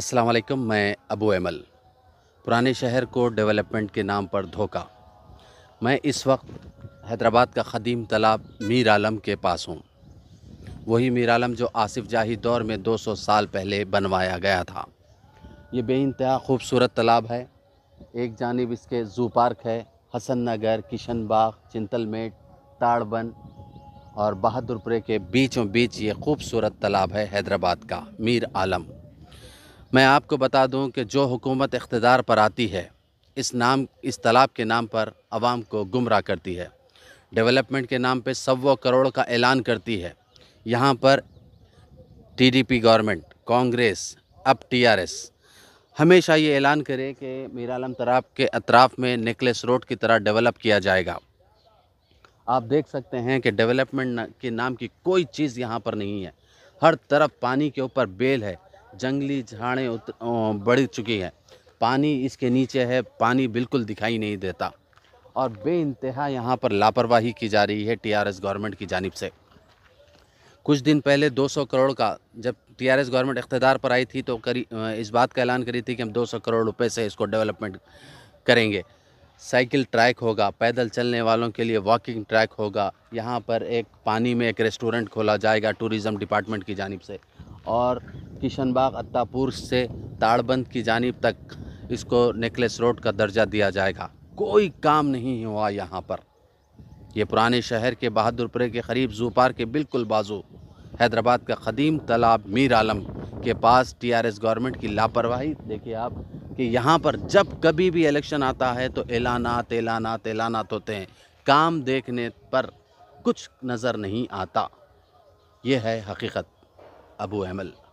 अस्सलाम वालेकुम मैं अबू एमल पुराने शहर को डेवलपमेंट के नाम पर धोखा मैं इस वक्त हैदराबाद का ख़दीम तालाब मीर आलम के पास हूँ वही मीर आलम जो आसिफ जाही दौर में 200 साल पहले बनवाया गया था ये बेानतहा खूबसूरत तालाब है एक जानब इसके जू पार्क है हसन नगर किशन बाग चिंतलमेट ताड़बन और बहादुरपुरे के बीचों बीच ये खूबसूरत तालाब है हैदराबाद का मीर आलम मैं आपको बता दूं कि जो हुकूमत इकतदार पर आती है इस नाम इस तालाब के नाम पर आवाम को गुमराह करती है डेवलपमेंट के नाम पे सौ करोड़ का ऐलान करती है यहाँ पर टीडीपी गवर्नमेंट कांग्रेस अब टीआरएस हमेशा ये ऐलान करे कि मीरा आलम तालाब के अतराफ़ में नेकलेस रोड की तरह डेवलप किया जाएगा आप देख सकते हैं कि डेवलपमेंट के नाम की कोई चीज़ यहाँ पर नहीं है हर तरफ पानी के ऊपर बेल है जंगली झाड़ें बढ़ चुकी हैं पानी इसके नीचे है पानी बिल्कुल दिखाई नहीं देता और बे इंतहा यहाँ पर लापरवाही की जा रही है टीआरएस गवर्नमेंट की जानब से कुछ दिन पहले 200 करोड़ का जब टीआरएस गवर्नमेंट इकतदार पर आई थी तो करी इस बात का ऐलान करी थी कि हम 200 करोड़ रुपए से इसको डेवलपमेंट करेंगे साइकिल ट्रैक होगा पैदल चलने वालों के लिए वॉकिंग ट्रैक होगा यहाँ पर एक पानी में एक रेस्टोरेंट खोला जाएगा टूरिज़म डिपार्टमेंट की जानब से और किशन बाग अत्तापुर से ताड़बंद की जानब तक इसको नेकलेस रोड का दर्जा दिया जाएगा कोई काम नहीं हुआ यहाँ पर ये पुराने शहर के बहादुरपुरे के करीब जूपार के बिल्कुल बाजू हैदराबाद का कदीम तालाब मीर आलम के पास टीआरएस गवर्नमेंट की लापरवाही देखिए आप कि यहाँ पर जब कभी भी इलेक्शन आता है तो ऐलानात ऐलानात ऐलानात तो होते हैं काम देखने पर कुछ नज़र नहीं आता यह है हकीकत अबू अहमल